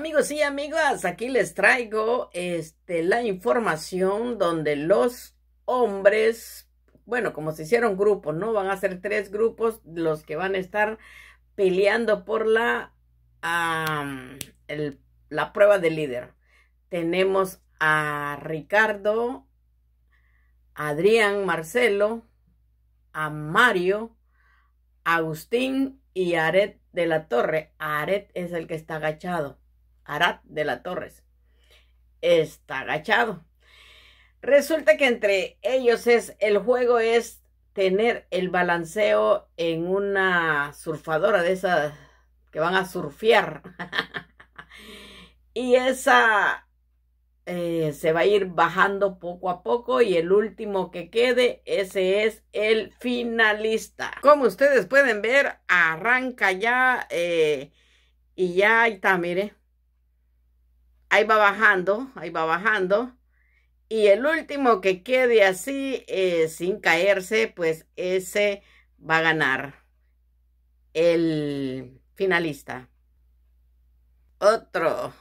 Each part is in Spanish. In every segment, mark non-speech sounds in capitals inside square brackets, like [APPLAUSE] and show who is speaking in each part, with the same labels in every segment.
Speaker 1: Amigos y amigas, aquí les traigo este, la información donde los hombres, bueno, como se hicieron grupos, ¿no? Van a ser tres grupos los que van a estar peleando por la, la prueba de líder. Tenemos a Ricardo, Adrián Marcelo, a Mario, Agustín y Aret de la Torre. Aret es el que está agachado. Arat de la Torres. Está agachado. Resulta que entre ellos es, el juego es tener el balanceo en una surfadora de esas que van a surfear. [LAUGHS] y esa eh, se va a ir bajando poco a poco y el último que quede, ese es el finalista. Como ustedes pueden ver, arranca ya eh, y ya está, mire. ¿eh? ahí va bajando, ahí va bajando. Y el último que quede así, eh, sin caerse, pues ese va a ganar el finalista. Otro.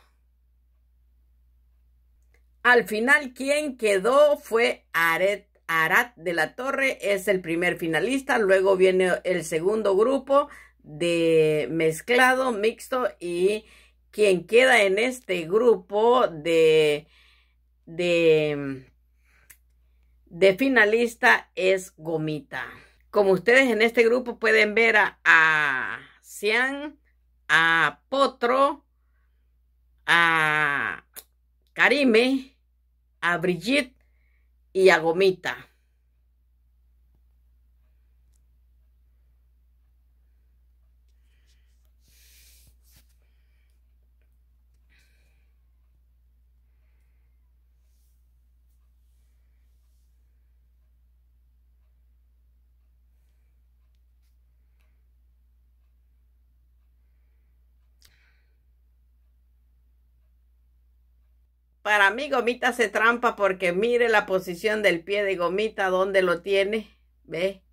Speaker 1: Al final, quien quedó fue Aret, Arat de la Torre, es el primer finalista. Luego viene el segundo grupo de mezclado, mixto y quien queda en este grupo de, de, finalista es Gomita. Como ustedes en este grupo pueden ver a, a Cian, a Potro, a Karime, a Brigitte y a Gomita. Para mí Gomita se trampa porque mire la posición del pie de Gomita, dónde lo tiene. ¿Ve?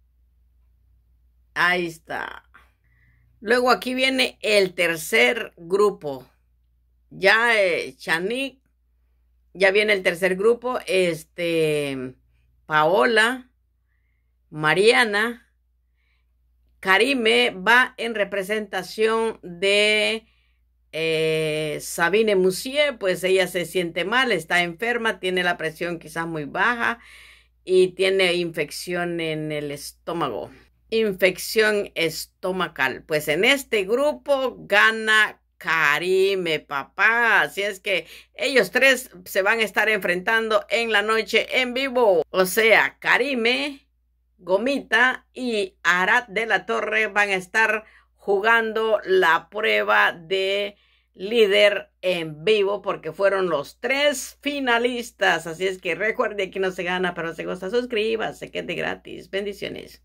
Speaker 1: Ahí está. Luego aquí viene el tercer grupo. Ya Chanik, eh, ya viene el tercer grupo. Este, Paola, Mariana, Karime va en representación de eh, Sabine Musier, pues ella se siente mal, está enferma, tiene la presión quizás muy baja y tiene infección en el estómago. Infección estomacal. Pues en este grupo gana Karime, papá. Así es que ellos tres se van a estar enfrentando en la noche en vivo. O sea, Karime, Gomita y Arat de la Torre van a estar jugando la prueba de líder en vivo porque fueron los tres finalistas. Así es que recuerde que no se gana, pero se gusta Suscríbase, que gratis. Bendiciones.